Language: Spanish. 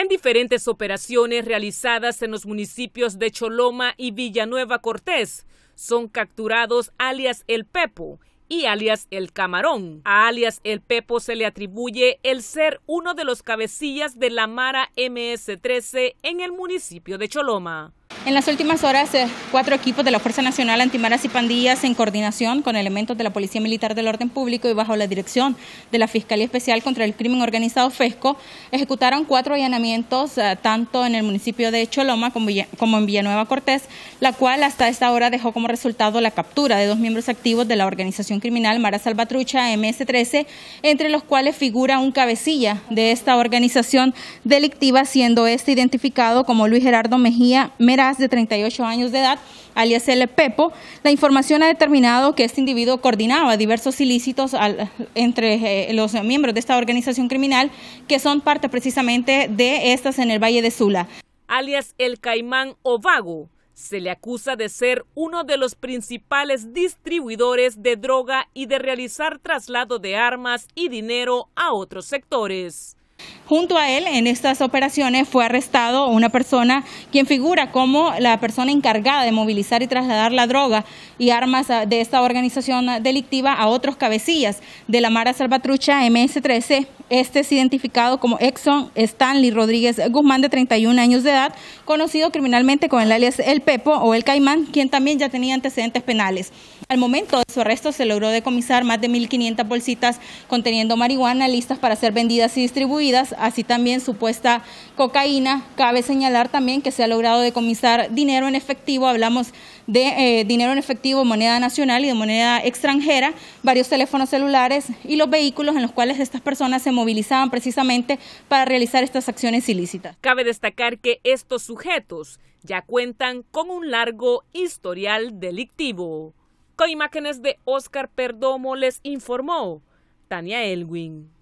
en diferentes operaciones realizadas en los municipios de Choloma y Villanueva Cortés. Son capturados alias El Pepo y alias El Camarón. A alias El Pepo se le atribuye el ser uno de los cabecillas de la Mara MS-13 en el municipio de Choloma. En las últimas horas, eh, cuatro equipos de la Fuerza Nacional Antimaras y Pandillas, en coordinación con elementos de la Policía Militar del Orden Público y bajo la dirección de la Fiscalía Especial contra el Crimen Organizado FESCO, ejecutaron cuatro allanamientos eh, tanto en el municipio de Choloma como en Villanueva Cortés, la cual hasta esta hora dejó como resultado la captura de dos miembros activos de la organización criminal Mara Salvatrucha MS-13, entre los cuales figura un cabecilla de esta organización delictiva, siendo este identificado como Luis Gerardo Mejía Meraz de 38 años de edad, alias el Pepo, la información ha determinado que este individuo coordinaba diversos ilícitos entre eh, los miembros de esta organización criminal que son parte precisamente de estas en el Valle de Sula. Alias el Caimán Ovago, se le acusa de ser uno de los principales distribuidores de droga y de realizar traslado de armas y dinero a otros sectores. Junto a él, en estas operaciones, fue arrestado una persona quien figura como la persona encargada de movilizar y trasladar la droga y armas ah, de esta organización delictiva a otros cabecillas de la Mara Salvatrucha MS-13. Este es identificado como Exxon Stanley Rodríguez Guzmán, de 31 años de edad, conocido criminalmente con el alias El Pepo o El Caimán, quien también ya tenía antecedentes penales. Al momento de su arresto se logró decomisar más de 1.500 bolsitas conteniendo marihuana listas para ser vendidas y distribuidas así también supuesta cocaína. Cabe señalar también que se ha logrado decomisar dinero en efectivo, hablamos de eh, dinero en efectivo, moneda nacional y de moneda extranjera, varios teléfonos celulares y los vehículos en los cuales estas personas se movilizaban precisamente para realizar estas acciones ilícitas. Cabe destacar que estos sujetos ya cuentan con un largo historial delictivo. Con imágenes de Oscar Perdomo les informó Tania Elwin.